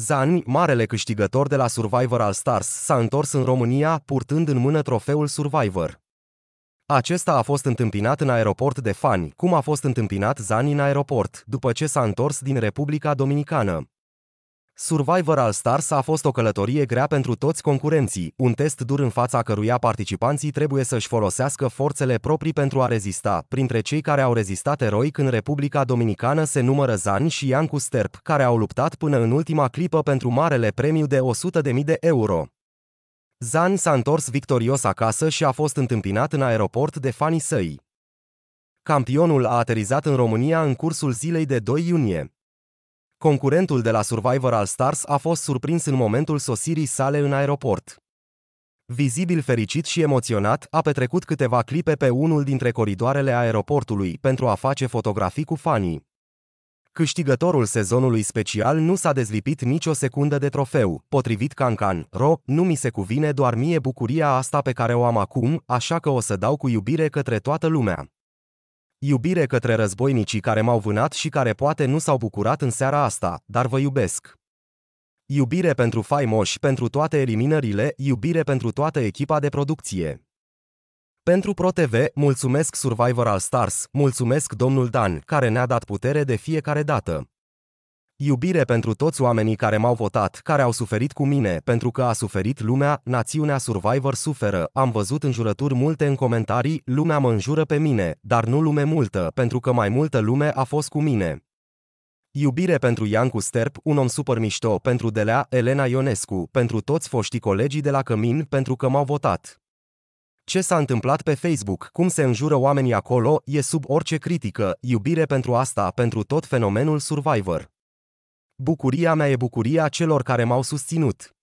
Zani, marele câștigător de la Survivor al Stars, s-a întors în România purtând în mână trofeul Survivor. Acesta a fost întâmpinat în aeroport de fani, cum a fost întâmpinat Zani în aeroport, după ce s-a întors din Republica Dominicană. Survivor All Stars a fost o călătorie grea pentru toți concurenții, un test dur în fața căruia participanții trebuie să-și folosească forțele proprii pentru a rezista, printre cei care au rezistat eroic în Republica Dominicană se numără Zan și Iancu Sterp, care au luptat până în ultima clipă pentru marele premiu de 100.000 de euro. Zan s-a întors victorios acasă și a fost întâmpinat în aeroport de fanii săi. Campionul a aterizat în România în cursul zilei de 2 iunie. Concurentul de la Survivor al Stars a fost surprins în momentul sosirii sale în aeroport. Vizibil fericit și emoționat, a petrecut câteva clipe pe unul dintre coridoarele aeroportului pentru a face fotografii cu fanii. Câștigătorul sezonului special nu s-a dezlipit nicio secundă de trofeu, potrivit Cancan, ro, nu mi se cuvine doar mie bucuria asta pe care o am acum, așa că o să dau cu iubire către toată lumea. Iubire către războinicii care m-au vânat și care poate nu s-au bucurat în seara asta, dar vă iubesc. Iubire pentru faimoși, pentru toate eliminările, iubire pentru toată echipa de producție. Pentru ProTV, mulțumesc Survivor All Stars, mulțumesc domnul Dan, care ne-a dat putere de fiecare dată. Iubire pentru toți oamenii care m-au votat, care au suferit cu mine, pentru că a suferit lumea, națiunea Survivor suferă. Am văzut jurături multe în comentarii, lumea mă înjură pe mine, dar nu lume multă, pentru că mai multă lume a fost cu mine. Iubire pentru Iancu Sterp, un om super mișto, pentru Delea, Elena Ionescu, pentru toți foștii colegii de la Cămin, pentru că m-au votat. Ce s-a întâmplat pe Facebook, cum se înjură oamenii acolo, e sub orice critică, iubire pentru asta, pentru tot fenomenul Survivor. Bucuria mea e bucuria celor care m-au susținut.